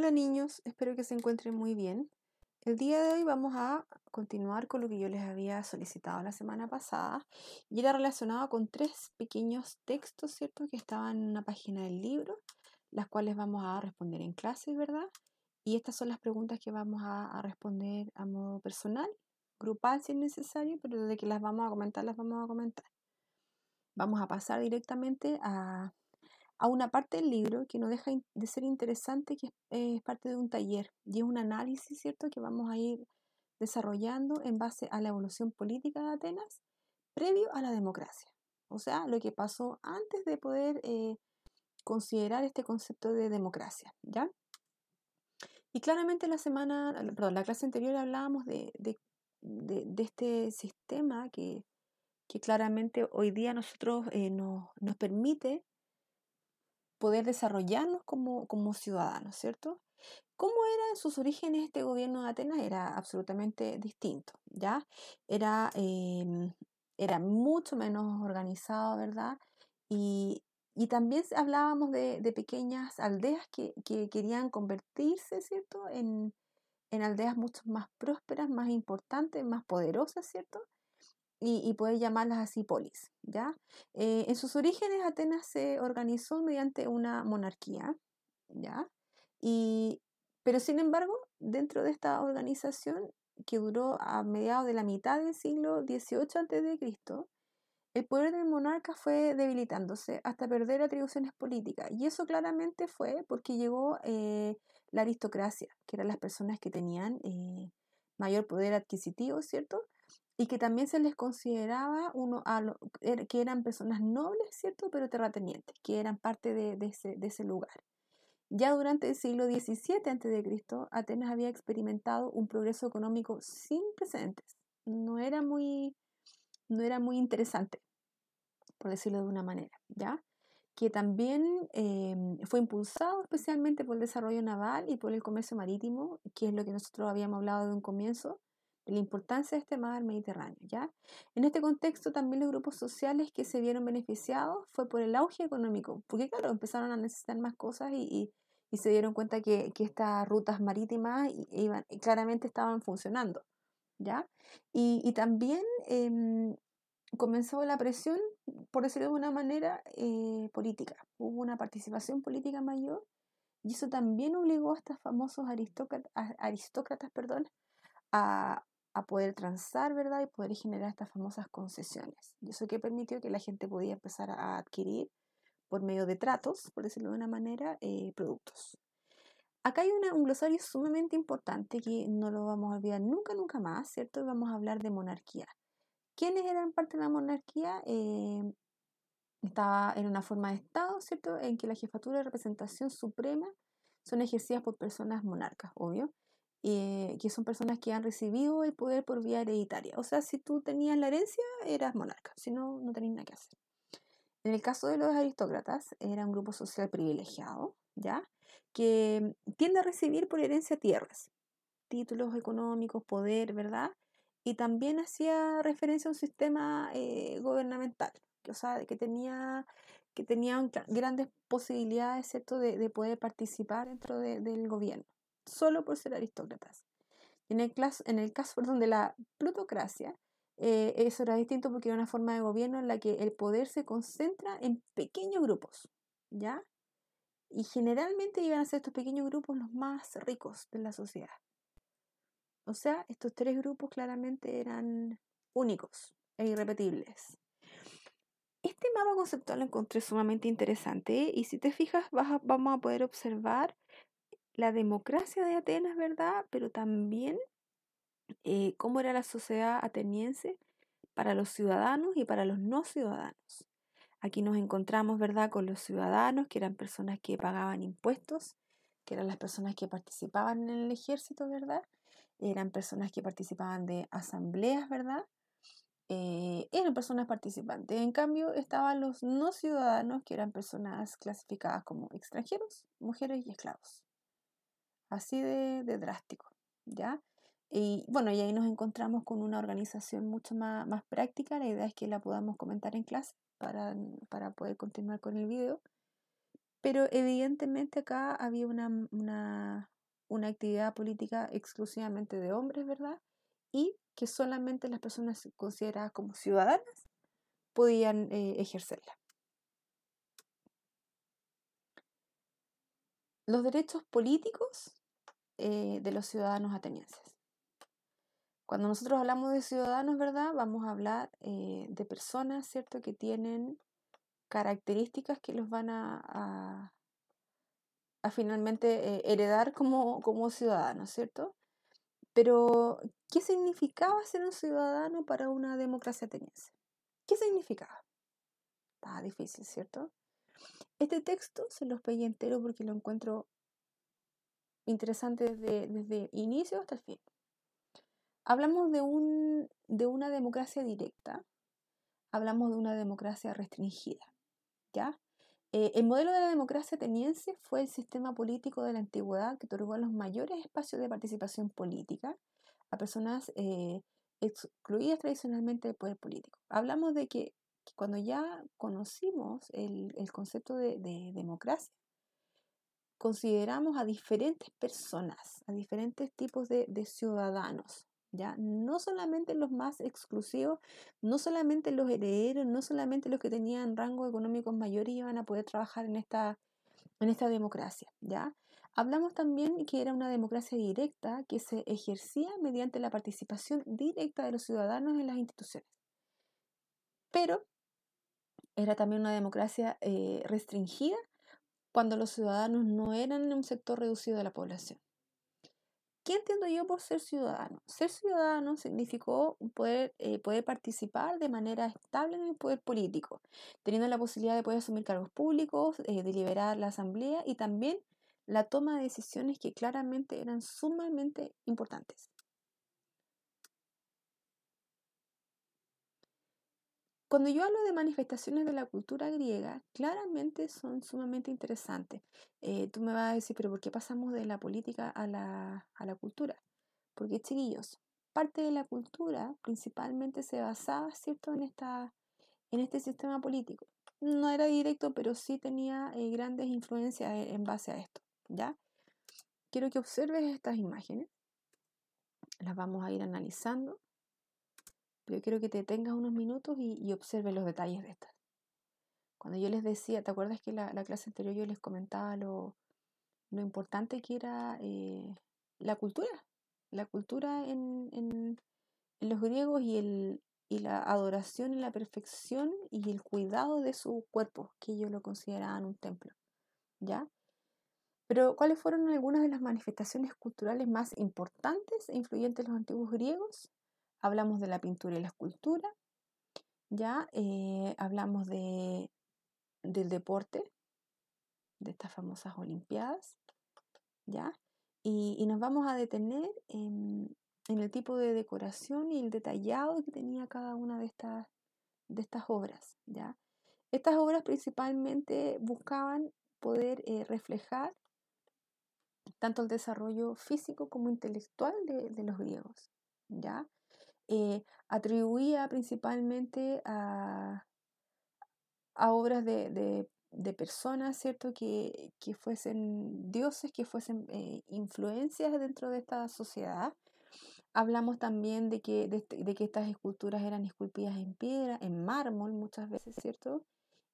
Hola niños, espero que se encuentren muy bien. El día de hoy vamos a continuar con lo que yo les había solicitado la semana pasada y era relacionado con tres pequeños textos, ¿cierto? Que estaban en una página del libro, las cuales vamos a responder en clase, ¿verdad? Y estas son las preguntas que vamos a, responder a modo personal, grupal si es necesario, pero de que las vamos a comentar, las vamos a comentar. Vamos a pasar directamente a a una parte del libro que no deja de ser interesante, que eh, es, parte de un taller y es un análisis, ¿cierto?, que vamos a ir desarrollando en base a la evolución política de Atenas previo a la democracia. O sea, lo que pasó antes de poder eh, considerar este concepto de democracia, ¿ya? Y claramente la semana, perdón, la clase anterior hablábamos de, este sistema que, claramente hoy día nosotros eh, nos, nos permite poder desarrollarnos como, ciudadanos, ¿cierto? ¿Cómo era en sus orígenes este gobierno de Atenas? Era absolutamente distinto, ¿ya? Era, em, era mucho menos organizado, ¿verdad? Y, también hablábamos de, pequeñas aldeas que, querían convertirse, ¿cierto? en, aldeas mucho más prósperas, más importantes, más poderosas, ¿cierto? y, y llamarlas así polis. ¿ya? Eh, en sus orígenes Atenas se organizó mediante una monarquía, ¿ya? Y, pero sin embargo, dentro de esta organización que duró a mediados de la mitad del siglo XVIII a.C., el poder del monarca fue debilitándose hasta perder atribuciones políticas. Y eso claramente fue porque llegó eh, la aristocracia, que eran las personas que tenían eh, mayor poder adquisitivo, ¿cierto? y que también se les consideraba uno a er, que eran personas nobles, ¿cierto? Pero terratenientes, que eran parte de, ese, lugar. Ya durante el siglo XVII a.C., Atenas había experimentado un progreso económico sin precedentes. No era muy, no era muy interesante, por decirlo de una manera, ¿ya? que también em, fue impulsado especialmente por el desarrollo naval y por el comercio marítimo, que es lo que nosotros habíamos hablado de un comienzo, la importancia de este mar Mediterráneo. ¿ya? En este contexto también los grupos sociales que se vieron beneficiados fue por el auge económico, porque claro, empezaron a necesitar más cosas y, se dieron cuenta que, estas rutas marítimas e iban, claramente estaban funcionando. ¿ya? Y, también em, comenzó la presión, por decirlo de una manera, eh, política. Hubo una participación política mayor y eso también obligó a estos famosos aristócratas, perdón, a, a poder transar, ¿verdad? Y poder generar estas famosas concesiones. eso que permitió que la gente podía empezar a adquirir por medio de tratos, por decirlo de una manera, eh, productos. Acá hay un glosario sumamente importante que no lo vamos a olvidar nunca, nunca más, ¿cierto? y Vamos a hablar de monarquía. ¿Quiénes eran parte de la monarquía? Eh, estaba en una forma de Estado, ¿cierto? En que la jefatura de representación suprema son ejercidas por personas monarcas, obvio, eh, que son personas que han recibido el poder por vía hereditaria. O sea, si tú tenías la herencia, eras monarca, si no, no tenías nada que hacer. En el caso de los aristócratas, era un grupo social privilegiado, ¿ya? Que mm, tiende a recibir por herencia tierras, títulos económicos, poder, ¿verdad? Y también hacía referencia a un sistema eh, gubernamental, que, o sea, que tenía que tenían grandes posibilidades ¿cierto? De, de poder participar dentro del gobierno solo por ser aristócratas. En el, caso, en el caso de la plutocracia, eh, eso era distinto porque era una forma de gobierno en la que el poder se concentra en pequeños grupos, ¿ya? Y generalmente iban a ser estos pequeños grupos los más ricos de la sociedad. O sea, estos tres grupos claramente eran únicos e irrepetibles. Este mapa conceptual lo encontré sumamente interesante y si te fijas vas vamos a poder observar la democracia de Atenas, ¿verdad? Pero también eh, cómo era la sociedad ateniense para los ciudadanos y para los no ciudadanos. Aquí nos encontramos, ¿verdad?, con los ciudadanos, que eran personas que pagaban impuestos, que eran las personas que participaban en el ejército, ¿verdad? Eran personas que participaban de asambleas, ¿verdad? Eh, eran personas participantes. En cambio, estaban los no ciudadanos, que eran personas clasificadas como extranjeros, mujeres y esclavos así de, drástico, ¿ya? Y bueno, y ahí nos encontramos con una organización mucho más, práctica, la idea es que la podamos comentar en clase para, poder continuar con el video, pero evidentemente acá había una, actividad política exclusivamente de hombres, ¿verdad? Y que solamente las personas consideradas como ciudadanas podían eh, ejercerla. Los derechos políticos eh, de los ciudadanos atenienses. Cuando nosotros hablamos de ciudadanos, ¿verdad? Vamos a hablar eh, de personas, ¿cierto?, que tienen características que los van a, a, finalmente eh, heredar como, como ciudadanos, ¿cierto? Pero, ¿qué significaba ser un ciudadano para una democracia ateniense? ¿Qué significaba? Estaba difícil, ¿cierto? Este texto se los pegué entero porque lo encuentro interesante desde, desde inicio hasta el fin. Hablamos de, un, de una democracia directa, hablamos de una democracia restringida. ¿ya? Eh, el modelo de la democracia ateniense fue el sistema político de la antigüedad que otorgó los mayores espacios de participación política a personas eh, excluidas tradicionalmente del poder político. Hablamos de que, cuando ya conocimos el, el concepto de, democracia, consideramos a diferentes personas, a diferentes tipos de, ciudadanos, ¿ya? No solamente los más exclusivos, no solamente los herederos, no solamente los que tenían rangos económicos mayores iban a poder trabajar en esta, en esta democracia, ¿ya? Hablamos también que era una democracia directa que se ejercía mediante la participación directa de los ciudadanos en las instituciones. Pero era también una democracia eh, restringida cuando los ciudadanos no eran un sector reducido de la población. ¿Qué entiendo yo por ser ciudadano? Ser ciudadano significó poder, eh, poder participar de manera estable en el poder político, teniendo la posibilidad de poder asumir cargos públicos, eh, deliberar la asamblea y también la toma de decisiones que claramente eran sumamente importantes. Cuando yo hablo de manifestaciones de la cultura griega, claramente son sumamente interesantes. Eh, tú me vas a decir, pero ¿por qué pasamos de la política a la, cultura? Porque, chiquillos, parte de la cultura principalmente se basaba, ¿cierto?, en, esta, en este sistema político. No era directo, pero sí tenía eh, grandes influencias e, en base a esto, ¿ya? Quiero que observes estas imágenes. Las vamos a ir analizando. Yo quiero que te tengas unos minutos y, observe observes los detalles de estas. Cuando yo les decía, ¿te acuerdas que la, la clase anterior yo les comentaba lo, importante que era eh, la cultura? La cultura en, los griegos y, y la adoración y la perfección y el cuidado de su cuerpo, que ellos lo consideraban un templo. ¿Ya? Pero, ¿cuáles fueron algunas de las manifestaciones culturales más importantes e influyentes de los antiguos griegos? hablamos de la pintura y la escultura, ya eh, hablamos del deporte, de estas famosas Olimpiadas, ya, y, nos vamos a detener en, el tipo de decoración y el detallado que tenía cada una de estas, de estas obras, ya. Estas obras principalmente buscaban poder eh, reflejar tanto el desarrollo físico como intelectual de, de los griegos, ¿ya? Eh, atribuía principalmente a, obras de, personas, ¿cierto? Que, fuesen dioses, que fuesen eh, influencias dentro de esta sociedad. Hablamos también de que, este, que estas esculturas eran esculpidas en piedra, en mármol muchas veces, ¿cierto?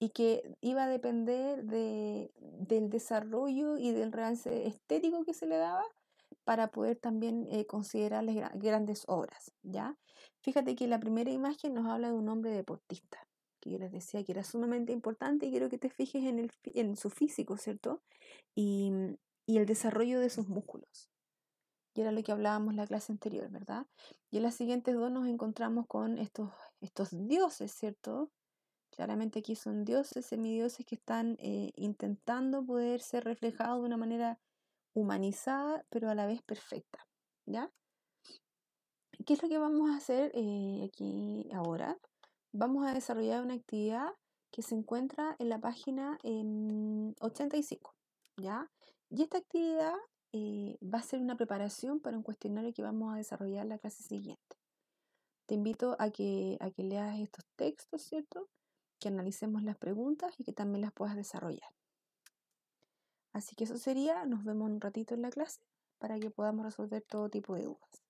Y que iba a depender de, del desarrollo y del realce estético que se le daba para poder también eh, considerar las grandes obras, ¿ya? Fíjate que la primera imagen nos habla de un hombre deportista, que yo les decía que era sumamente importante y quiero que te fijes en, en su físico, ¿cierto? Mm, y, el desarrollo de sus músculos. Y era lo que hablábamos en la clase anterior, ¿verdad? Y en las siguientes dos nos encontramos con estos, estos dioses, ¿cierto? Claramente aquí son dioses, semidioses que están eh, intentando poder ser reflejados de una manera humanizada, pero a la vez perfecta. ¿Ya? ¿Qué es lo que vamos a hacer eh, aquí ahora? Vamos a desarrollar una actividad que se encuentra en la página 85. Em, ¿Ya? Y esta actividad eh, va a ser una preparación para un cuestionario que vamos a desarrollar la clase siguiente. Te invito a que, a que leas estos textos, ¿cierto? Que analicemos las preguntas y que también las puedas desarrollar. Así que eso sería, nos vemos un ratito en la clase para que podamos resolver todo tipo de dudas.